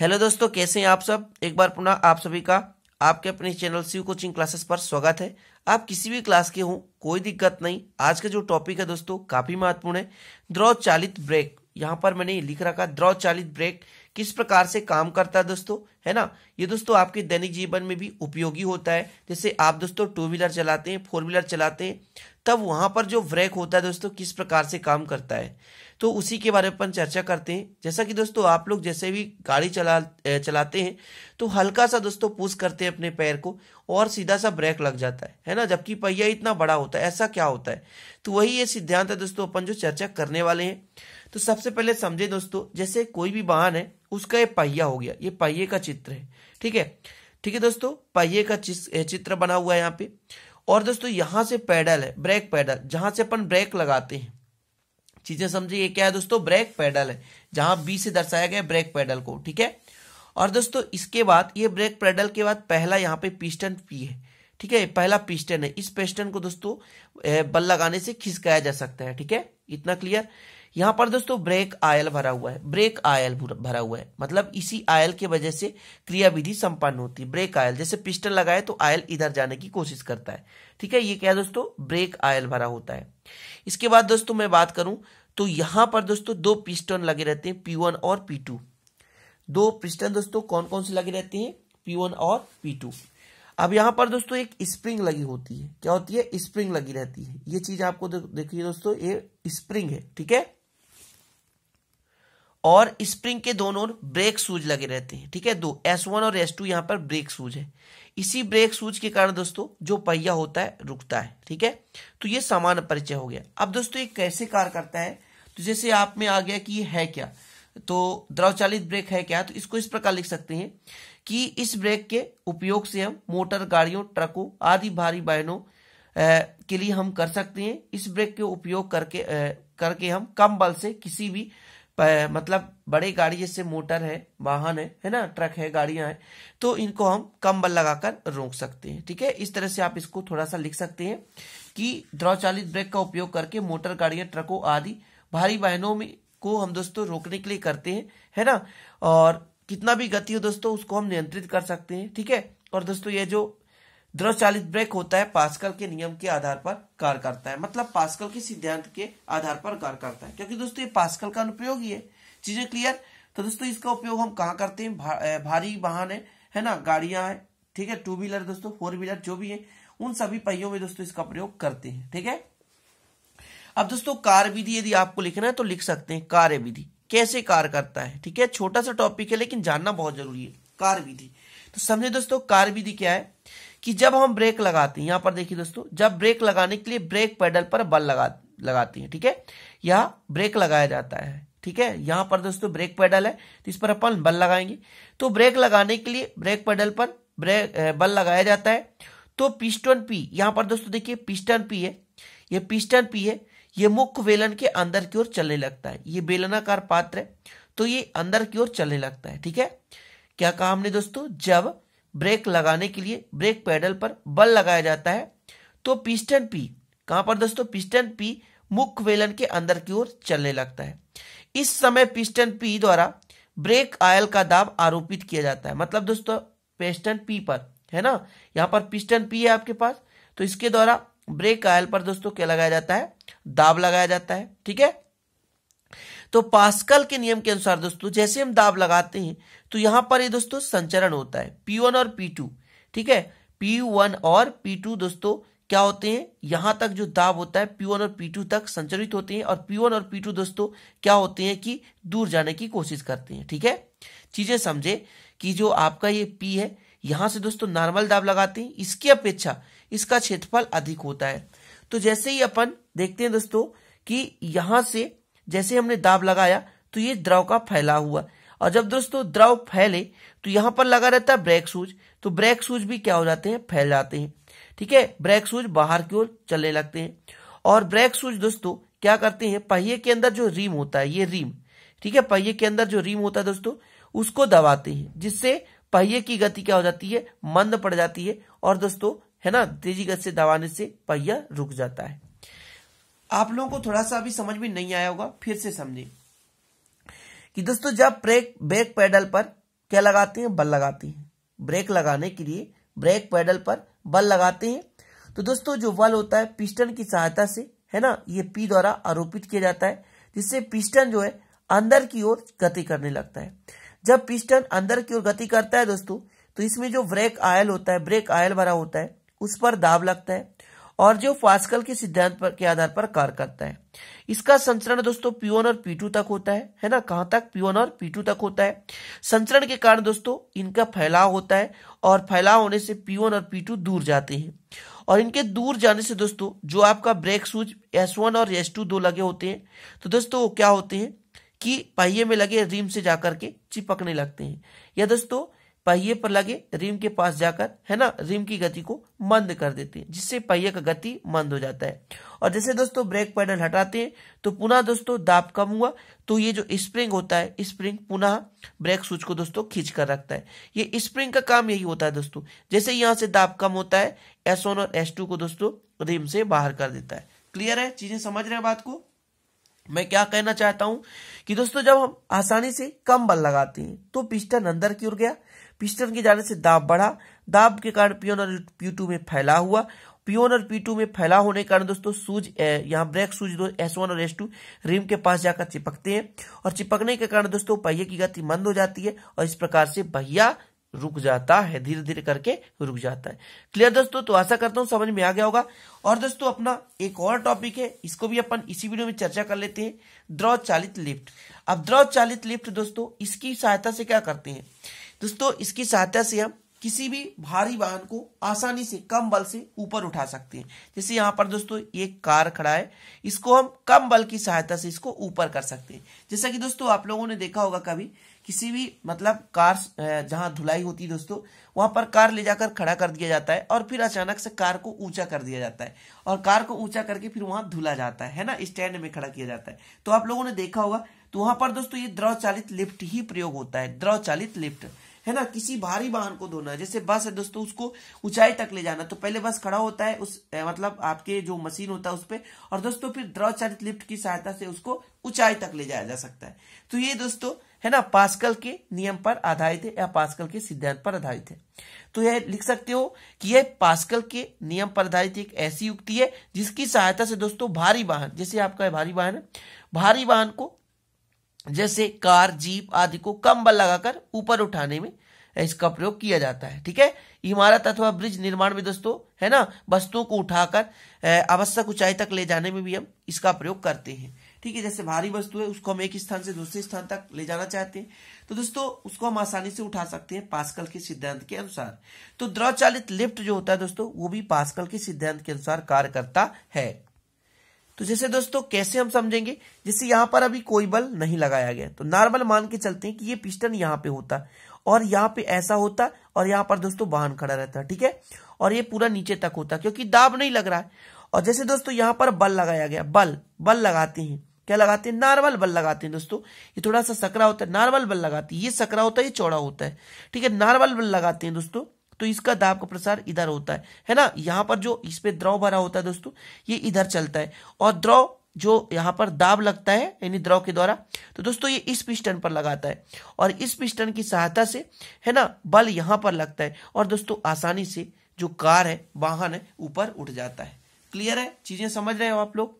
hello दोस्तों कैसे हैं आप सब एक बार पुनः आप सभी का आपके अपने चैनल सी कोचिंग क्लासेस पर स्वागत है आप किसी भी क्लास के हों कोई दिक्कत नहीं आज का जो टॉपिक है दोस्तों काफी महत्वपूर्ण है द्रव चालित ब्रेक यहाँ पर मैंने लिख रखा द्रव चालित ब्रेक किस प्रकार से काम करता है दोस्तों है ना ये दोस्तों आपके दैनिक जीवन में भी उपयोगी होता है जैसे आप दोस्तों टू व्हीलर चलाते हैं फोर व्हीलर चलाते हैं तब वहां पर जो ब्रेक होता है दोस्तों किस प्रकार से काम करता है तो उसी के बारे में अपन चर्चा करते हैं जैसा कि दोस्तों आप लोग जैसे भी गाड़ी चला चलाते हैं तो हल्का सा दोस्तों पुश करते हैं अपने पैर को और सीधा सा ब्रेक लग जाता है है ना जबकि पहिया इतना बड़ा होता है ऐसा क्या होता है तो वही ये सिद्धांत है दोस्तों अपन जो चर्चा करने वाले हैं तो सबसे पहले समझे दोस्तों जैसे कोई भी वाहन है उसका ये पहिया हो गया ये पहिए का चित्र है ठीक है ठीक है दोस्तों पहिए का चित्र बना हुआ है यहाँ पे और दोस्तों यहाँ से पैडल है ब्रेक पैडल जहां से अपन ब्रेक लगाते हैं चीजें समझिए क्या है दोस्तों ब्रेक पैडल है जहां बी से दर्शाया गया ब्रेक पैडल को ठीक है और दोस्तों इसके बाद ये ब्रेक पैडल के बाद पहला यहाँ पे पिस्टन पी है ठीक है पहला पिस्टन है इस पिस्टन को दोस्तों बल लगाने से खिसकाया जा सकता है ठीक है इतना क्लियर यहाँ पर दोस्तों ब्रेक आयल भरा हुआ है ब्रेक आयल भरा हुआ है मतलब इसी आयल की वजह से क्रियाविधि संपन्न होती है ब्रेक आयल जैसे पिस्टन लगाए तो आयल इधर जाने की कोशिश करता है ठीक है ये क्या है दोस्तों ब्रेक आयल भरा होता है इसके बाद दोस्तों मैं बात करूं तो यहां पर दोस्तों दो पिस्टन लगे रहते हैं पी वन और पी टू दो पिस्टन दोस्तों कौन कौन से लगे रहते हैं पी वन और पी टू अब यहां पर दोस्तों एक स्प्रिंग लगी होती है क्या होती है स्प्रिंग लगी रहती है ये चीज आपको देखिए दोस्तों ये स्प्रिंग है ठीक है और स्प्रिंग के दोनों ब्रेक सूज लगे रहते हैं ठीक है दो एस वन और एस टू यहां पर ब्रेक सूज है इसी ब्रेक सूज के कारण दोस्तों जो पहिया होता है रुकता है ठीक है तो ये सामान्य परिचय हो गया अब दोस्तों ये कैसे कार्य करता है तो जैसे आप में आ गया कि ये है क्या तो द्रवचालित ब्रेक है क्या तो इसको इस प्रकार लिख सकते हैं कि इस ब्रेक के उपयोग से हम मोटर गाड़ियों ट्रकों आदि भारी वाहनों के लिए हम कर सकते हैं इस ब्रेक के उपयोग करके आ, करके हम कम बल से किसी भी मतलब बड़े गाड़ी जैसे मोटर है वाहन है है ना ट्रक है गाड़ियां हैं तो इनको हम कम बल लगाकर रोक सकते हैं ठीक है इस तरह से आप इसको थोड़ा सा लिख सकते हैं कि द्रवचालित ब्रेक का उपयोग करके मोटर गाड़ियां ट्रकों आदि भारी वाहनों में को हम दोस्तों रोकने के लिए करते हैं है ना और कितना भी गति हो दोस्तों उसको हम नियंत्रित कर सकते हैं ठीक है और दोस्तों ये जो द्रव चालित ब्रेक होता है पास्कल के नियम के आधार पर कार्य करता है मतलब पास्कल के सिद्धांत के आधार पर कार्य करता है क्योंकि दोस्तों ये पास्कल का अनुप्रयोग ही है चीजें क्लियर तो दोस्तों इसका उपयोग हम कहा करते हैं भा, भारी वाहन है है ना गाड़ियां है ठीक है टू व्हीलर दोस्तों फोर व्हीलर जो भी है उन सभी पहियों में दोस्तों इसका प्रयोग करते हैं ठीक है अब दोस्तों कार्य विधि यदि आपको लिखना है तो लिख सकते हैं कार्य विधि कैसे कार्य करता है ठीक है छोटा सा टॉपिक है लेकिन जानना बहुत जरूरी है कार्य विधि तो समझे दोस्तों कार्य विधि क्या है कि जब हम ब्रेक लगाते हैं यहां पर देखिए दोस्तों जब ब्रेक लगाने के लिए ब्रेक पैडल पर बल लगा लगाती है ठीक है यहाँ ब्रेक लगाया जाता है ठीक है यहां पर दोस्तों ब्रेक पैडल है तो इस पर अपन बल लगाएंगे तो ब्रेक लगाने के लिए ब्रेक पैडल पर ब्रेक बल लगाया जाता है तो पिस्टन पी यहां पर दोस्तों देखिए पिस्टन पी है ये पिस्टन पी है ये मुख्य बेलन के अंदर की ओर चलने लगता है ये बेलनाकार पात्र है तो ये अंदर की ओर चलने लगता है ठीक है क्या कहा हमने दोस्तों जब ब्रेक लगाने के लिए ब्रेक पैडल पर बल लगाया जाता है तो पिस्टन पी कहां पर दोस्तों पिस्टन पी मुख्य वेलन के अंदर की ओर चलने लगता है इस समय पिस्टन पी द्वारा ब्रेक आयल का दाब आरोपित किया जाता है मतलब दोस्तों पिस्टन पी पर है ना यहाँ पर पिस्टन पी है आपके पास तो इसके द्वारा ब्रेक आयल पर दोस्तों क्या लगाया जाता है दाब लगाया जाता है ठीक है तो पास्कल के नियम के अनुसार दोस्तों जैसे हम दाब लगाते हैं तो यहां पर ये दोस्तों संचरण होता है पी वन और पी टू ठीक है पी वन और पी टू दोस्तों क्या होते हैं यहां तक जो दाब होता है पी वन और पी टू तक संचरित होते हैं और पी वन और पी टू दोस्तों क्या होते हैं कि दूर जाने की कोशिश करते हैं ठीक है चीजें समझे कि जो आपका ये पी है यहां से दोस्तों नॉर्मल दाब लगाते हैं इसकी अपेक्षा इसका क्षेत्रफल अधिक होता है तो जैसे ही अपन देखते हैं दोस्तों कि यहां से जैसे हमने दाब लगाया तो ये द्रव का फैला हुआ और जब दोस्तों द्रव फैले तो यहां पर लगा रहता है ब्रेक सूज तो ब्रेक सूज भी क्या हो जाते हैं फैल जाते हैं ठीक है ब्रेक सूज बाहर की ओर चलने लगते हैं और ब्रेक सूज दोस्तों क्या करते हैं पहिए के अंदर जो रीम होता है ये रीम ठीक है पहिए के अंदर जो रीम होता है दोस्तों उसको दबाते हैं जिससे पहिए की गति क्या हो जाती है मंद पड़ जाती है और दोस्तों है ना तेजी गति से दबाने से पहिया रुक जाता है आप लोगों को थोड़ा सा अभी समझ में नहीं आया होगा फिर से समझे कि दोस्तों जब ब्रेक ब्रेक पैडल पर क्या लगाते हैं बल लगाते हैं ब्रेक लगाने के लिए ब्रेक पैडल पर बल लगाते हैं तो दोस्तों जो बल होता है पिस्टन की सहायता से है ना ये पी द्वारा आरोपित किया जाता है जिससे पिस्टन जो है अंदर की ओर गति करने लगता है जब पिस्टन अंदर की ओर गति करता है दोस्तों तो इसमें जो ब्रेक आयल होता है ब्रेक आयल भरा होता है उस पर दाब लगता है और जो पास्कल के सिद्धांत पर के आधार पर कार्य करता है इसका संचरण दोस्तों P1 और P2 तक होता है है ना कहां तक P1 और P2 तक होता है संचरण के कारण दोस्तों इनका फैलाव होता है और फैलाव होने से P1 और P2 दूर जाते हैं और इनके दूर जाने से दोस्तों जो आपका ब्रेक सूज S1 और S2 दो लगे होते हैं तो दोस्तों वो क्या होते हैं कि पहिए में लगे रिम से जाकर के चिपकने लगते हैं या दोस्तों पहिए पर लगे रिम के पास जाकर है ना रिम की गति को मंद कर देते हैं जिससे पहिए का गति मंद हो जाता है और जैसे दोस्तों ब्रेक पैडल हटाते हैं तो पुनः दोस्तों दाब कम हुआ तो ये जो स्प्रिंग होता है स्प्रिंग पुनः ब्रेक स्विच को दोस्तों खींच कर रखता है ये स्प्रिंग का काम यही होता है दोस्तों जैसे यहाँ से दाब कम होता है एस और एस को दोस्तों रिम से बाहर कर देता है क्लियर है चीजें समझ रहे हैं बात को मैं क्या कहना चाहता हूं कि दोस्तों जब हम आसानी से कम बल लगाते हैं तो पिस्टन अंदर की ओर गया पिस्टन के जाने से दाब बढ़ा दाब के कारण पियोन और पी टू में फैला हुआ पियोन और पी टू में फैला होने के कारण दोस्तों सूज यहाँ ब्रेक सूज दो एस वन और एस टू रिम के पास जाकर चिपकते हैं और चिपकने के कारण दोस्तों पहिए की गति मंद हो जाती है और इस प्रकार से पहिया रुक जाता है धीरे धीरे करके रुक जाता है क्लियर दोस्तों तो आशा करता हूं समझ में आ गया होगा और दोस्तों अपना एक और टॉपिक है इसको भी अपन इसी वीडियो में चर्चा कर लेते हैं द्रव चालित लिफ्ट अब द्रव चालित लिफ्ट दोस्तों इसकी सहायता से क्या करते हैं दोस्तों इसकी सहायता से हम किसी भी भारी वाहन को आसानी से कम बल से ऊपर उठा सकते हैं जैसे यहाँ पर दोस्तों ये कार खड़ा है इसको हम कम बल की सहायता से इसको ऊपर कर सकते हैं जैसा कि दोस्तों आप लोगों ने देखा होगा कभी किसी भी मतलब कार जहां धुलाई होती है दोस्तों वहां पर कार ले जाकर खड़ा कर दिया जाता है और फिर अचानक से कार को ऊंचा कर दिया जाता है और कार को ऊंचा करके फिर वहां धुला जाता है है ना स्टैंड में खड़ा किया जाता है तो आप लोगों ने देखा होगा तो वहां पर दोस्तों ये द्रव चालित लिफ्ट ही प्रयोग होता है द्रव चालित लिफ्ट है ना किसी भारी वाहन को धोना जैसे बस है दोस्तों उसको ऊंचाई तक ले जाना तो पहले बस खड़ा होता है उस ए, मतलब आपके जो मशीन होता है उस पर और दोस्तों फिर द्रवचालित लिफ्ट की सहायता से उसको ऊंचाई तक ले जाया जा सकता है तो ये दोस्तों है ना पास्कल के नियम पर आधारित है या पास्कल के सिद्धांत पर आधारित है तो यह लिख सकते हो कि यह पास्कल के नियम पर आधारित एक ऐसी युक्ति है जिसकी सहायता से दोस्तों भारी वाहन जैसे आपका भारी वाहन है भारी वाहन को जैसे कार जीप आदि को कम बल लगाकर ऊपर उठाने में इसका प्रयोग किया जाता है ठीक है इमारत अथवा ब्रिज निर्माण में दोस्तों है ना वस्तुओं को उठाकर आवश्यक ऊंचाई तक ले जाने में भी हम इसका प्रयोग करते हैं ठीक है जैसे भारी वस्तु है उसको हम एक स्थान से दूसरे स्थान तक ले जाना चाहते हैं तो दोस्तों उसको हम आसानी से उठा सकते हैं पास्कल के सिद्धांत के अनुसार तो द्रव चालित लिफ्ट जो होता है दोस्तों वो भी पास्कल के सिद्धांत के अनुसार कार्य करता है तो जैसे दोस्तों कैसे हम समझेंगे जैसे यहां पर अभी कोई बल नहीं लगाया गया तो नॉर्मल मान के चलते हैं कि ये पिस्टन यहां पे होता और यहां पे ऐसा होता और यहां पर दोस्तों वाहन खड़ा रहता ठीक है और ये पूरा नीचे तक होता क्योंकि दाब नहीं लग रहा है और जैसे दोस्तों यहां पर बल लगाया गया बल बल लगाते हैं क्या लगाते हैं नॉर्मल बल लगाते हैं दोस्तों ये थोड़ा सा सकरा होता है नॉर्मल बल लगाते हैं ये सकरा होता है ये चौड़ा होता है ठीक है नॉर्मल बल लगाते हैं दोस्तों तो इसका दाब का प्रसार इधर होता है है ना यहाँ पर जो इस पे द्रव भरा होता है दोस्तों ये इधर चलता है और द्रव जो यहाँ पर दाब लगता है यानी द्रव के द्वारा तो दोस्तों ये इस पिस्टन पर लगाता है और इस पिस्टन की सहायता से है ना बल यहाँ पर लगता है और दोस्तों आसानी से जो कार है वाहन है ऊपर उठ जाता है क्लियर है चीजें समझ रहे हो आप लोग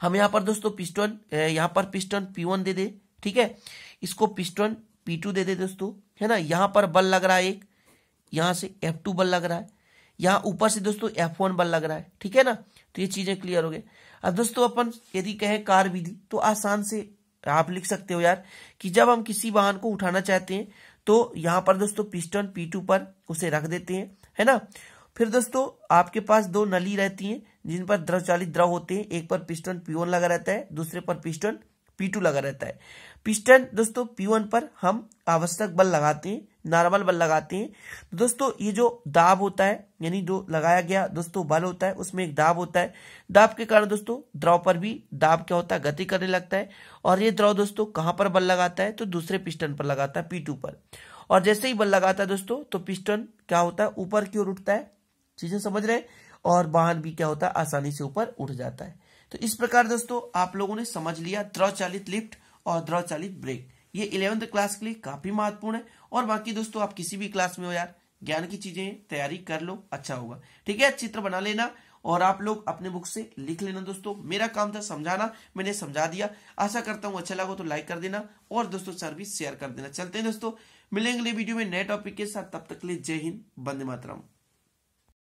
हम यहाँ पर दोस्तों पिस्टन यहाँ पर पिस्टन P1 दे दे ठीक है इसको पिस्टन P2 दे दे दोस्तों है ना यहाँ पर बल लग रहा है एक यहाँ से एफ टू बल लग रहा है यहाँ ऊपर से दोस्तों एफ वन बल लग रहा है ठीक है ना तो ये चीजें क्लियर हो गए अब दोस्तों अपन यदि कहें कार विधि तो आसान से आप लिख सकते हो यार कि जब हम किसी वाहन को उठाना चाहते हैं तो यहाँ पर दोस्तों पिस्टन पी टू पर उसे रख देते हैं है ना फिर दोस्तों आपके पास दो नली रहती है जिन पर द्रव चालित द्रव होते हैं एक पर पिस्टन पी वन लगा रहता है दूसरे पर पिस्टन पी टू लगा रहता है पिस्टन दोस्तों पी वन पर हम आवश्यक बल लगाते हैं नॉर्मल बल लगाते हैं तो दोस्तों ये जो दाब होता है यानी जो लगाया गया दोस्तों बल होता है उसमें एक दाब होता है दाब के कारण दोस्तों द्रव पर भी दाब क्या होता है गति करने लगता है और ये द्रव दोस्तों कहाँ पर बल लगाता है तो दूसरे पिस्टन पर लगाता है पी पर और जैसे ही बल लगाता है दोस्तों तो पिस्टन क्या होता है ऊपर की ओर उठता है चीजें समझ रहे और वाहन भी क्या होता है आसानी से ऊपर उठ जाता है तो इस प्रकार दोस्तों आप लोगों ने समझ लिया द्रव चालित लिफ्ट और द्रव चालित ब्रेक ये इलेवेंथ क्लास के लिए काफी महत्वपूर्ण है और बाकी दोस्तों आप किसी भी क्लास में हो यार ज्ञान की चीजें तैयारी कर लो अच्छा होगा ठीक है चित्र बना लेना और आप लोग अपने बुक से लिख लेना दोस्तों मेरा काम था समझाना मैंने समझा दिया आशा करता हूं अच्छा लगा तो लाइक कर देना और दोस्तों सर भी शेयर कर देना चलते हैं दोस्तों मिलेंगे वीडियो में नए टॉपिक के साथ तब तक ले लिए जय हिंद बंदे मातरम